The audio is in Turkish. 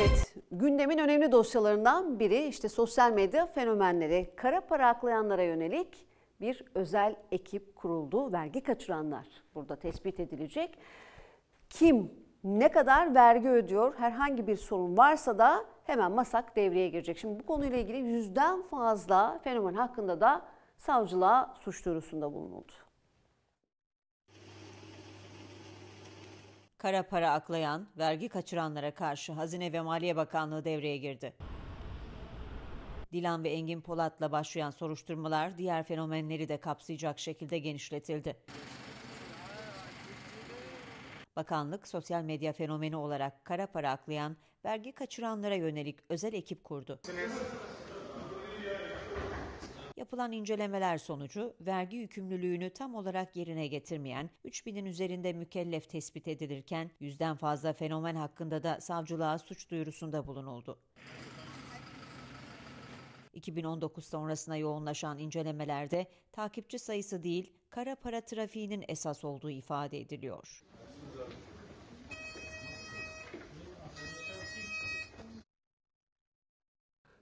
Evet, gündemin önemli dosyalarından biri işte sosyal medya fenomenleri, kara para aklayanlara yönelik bir özel ekip kuruldu. Vergi kaçıranlar burada tespit edilecek. Kim ne kadar vergi ödüyor, herhangi bir sorun varsa da hemen masak devreye girecek. Şimdi bu konuyla ilgili yüzden fazla fenomen hakkında da savcılığa suç duyurusunda bulunuldu. kara para aklayan, vergi kaçıranlara karşı Hazine ve Maliye Bakanlığı devreye girdi. Dilan ve Engin Polat'la başlayan soruşturmalar diğer fenomenleri de kapsayacak şekilde genişletildi. Bakanlık sosyal medya fenomeni olarak kara para aklayan, vergi kaçıranlara yönelik özel ekip kurdu yapılan incelemeler sonucu vergi yükümlülüğünü tam olarak yerine getirmeyen 3000'in üzerinde mükellef tespit edilirken yüzden fazla fenomen hakkında da savcılığa suç duyurusunda bulunuldu. 2019 sonrasına yoğunlaşan incelemelerde takipçi sayısı değil, kara para trafiğinin esas olduğu ifade ediliyor.